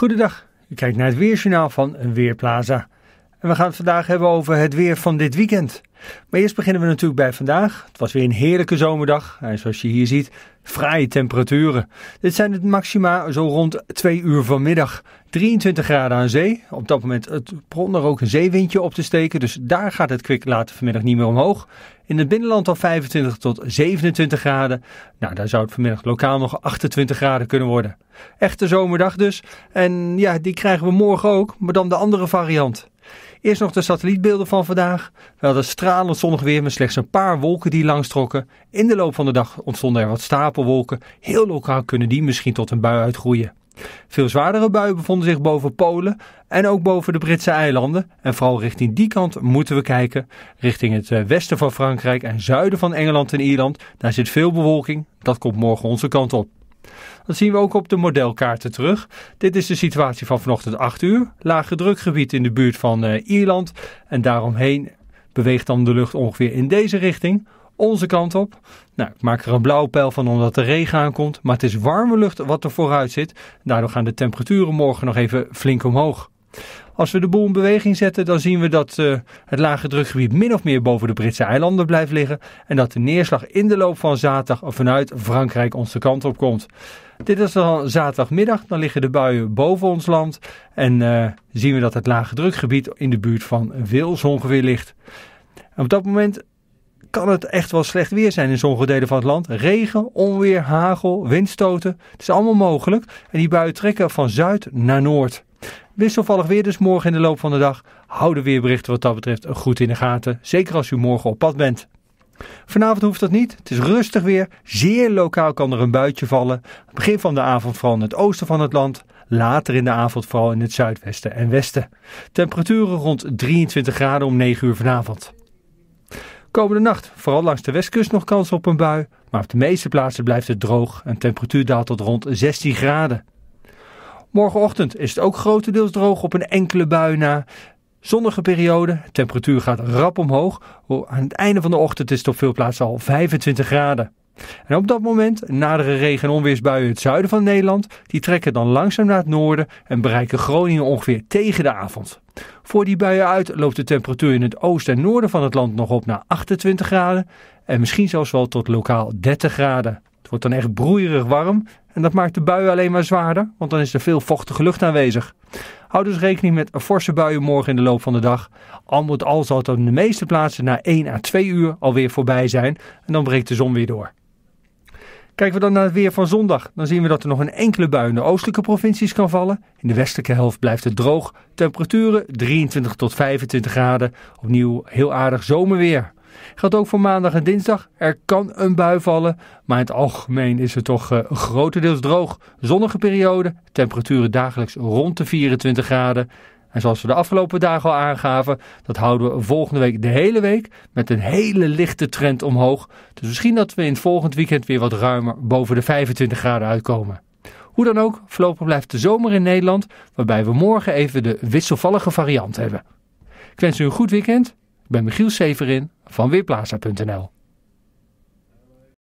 Goedendag, u kijkt naar het Weerjournaal van Weerplaza. En we gaan het vandaag hebben over het weer van dit weekend. Maar eerst beginnen we natuurlijk bij vandaag. Het was weer een heerlijke zomerdag. En zoals je hier ziet, fraaie temperaturen. Dit zijn het maxima zo rond 2 uur vanmiddag. 23 graden aan zee. Op dat moment het begon er ook een zeewindje op te steken. Dus daar gaat het kwik later vanmiddag niet meer omhoog. In het binnenland al 25 tot 27 graden. Nou, daar zou het vanmiddag lokaal nog 28 graden kunnen worden. Echte zomerdag dus. En ja, die krijgen we morgen ook, maar dan de andere variant. Eerst nog de satellietbeelden van vandaag. We hadden stralend zonnig weer met slechts een paar wolken die trokken. In de loop van de dag ontstonden er wat stapelwolken. Heel lokaal kunnen die misschien tot een bui uitgroeien. Veel zwaardere buien bevonden zich boven Polen en ook boven de Britse eilanden. En vooral richting die kant moeten we kijken. Richting het eh, westen van Frankrijk en zuiden van Engeland en Ierland. Daar zit veel bewolking. Dat komt morgen onze kant op. Dat zien we ook op de modelkaarten terug. Dit is de situatie van vanochtend 8 uur. Lage drukgebied in de buurt van eh, Ierland. En daaromheen beweegt dan de lucht ongeveer in deze richting. Onze kant op. Nou, ik maak er een blauwe pijl van omdat er regen aankomt. Maar het is warme lucht wat er vooruit zit. Daardoor gaan de temperaturen morgen nog even flink omhoog. Als we de boel in beweging zetten, dan zien we dat eh, het lage drukgebied min of meer boven de Britse eilanden blijft liggen en dat de neerslag in de loop van zaterdag vanuit Frankrijk onze kant op komt. Dit is dan zaterdagmiddag, dan liggen de buien boven ons land en eh, zien we dat het lage drukgebied in de buurt van Wils ongeveer ligt. op dat moment kan het echt wel slecht weer zijn in sommige delen van het land. Regen, onweer, hagel, windstoten. Het is allemaal mogelijk. En die buien trekken van zuid naar noord. Wisselvallig weer dus morgen in de loop van de dag. Hou de weerberichten wat dat betreft goed in de gaten. Zeker als u morgen op pad bent. Vanavond hoeft dat niet. Het is rustig weer. Zeer lokaal kan er een buitje vallen. begin van de avond vooral in het oosten van het land. Later in de avond vooral in het zuidwesten en westen. Temperaturen rond 23 graden om 9 uur vanavond. Komende nacht, vooral langs de westkust nog kans op een bui. Maar op de meeste plaatsen blijft het droog. en temperatuur daalt tot rond 16 graden. Morgenochtend is het ook grotendeels droog op een enkele bui na. Zonnige periode, temperatuur gaat rap omhoog. Aan het einde van de ochtend is het op veel plaatsen al 25 graden. En op dat moment naderen regen- en onweersbuien het zuiden van Nederland. Die trekken dan langzaam naar het noorden en bereiken Groningen ongeveer tegen de avond. Voor die buien uit loopt de temperatuur in het oosten en noorden van het land nog op naar 28 graden. En misschien zelfs wel tot lokaal 30 graden wordt dan echt broeierig warm en dat maakt de buien alleen maar zwaarder, want dan is er veel vochtige lucht aanwezig. Houd dus rekening met forse buien morgen in de loop van de dag. Al moet al zal het op de meeste plaatsen na 1 à 2 uur alweer voorbij zijn en dan breekt de zon weer door. Kijken we dan naar het weer van zondag, dan zien we dat er nog een enkele bui in de oostelijke provincies kan vallen. In de westelijke helft blijft het droog. Temperaturen 23 tot 25 graden. Opnieuw heel aardig zomerweer. Geldt ook voor maandag en dinsdag. Er kan een bui vallen, maar in het algemeen is het toch eh, grotendeels droog. Zonnige periode, temperaturen dagelijks rond de 24 graden. En zoals we de afgelopen dagen al aangaven, dat houden we volgende week de hele week met een hele lichte trend omhoog. Dus misschien dat we in het volgend weekend weer wat ruimer boven de 25 graden uitkomen. Hoe dan ook, voorlopig blijft de zomer in Nederland, waarbij we morgen even de wisselvallige variant hebben. Ik wens u een goed weekend ben Michiel Severin van Weerplaza.nl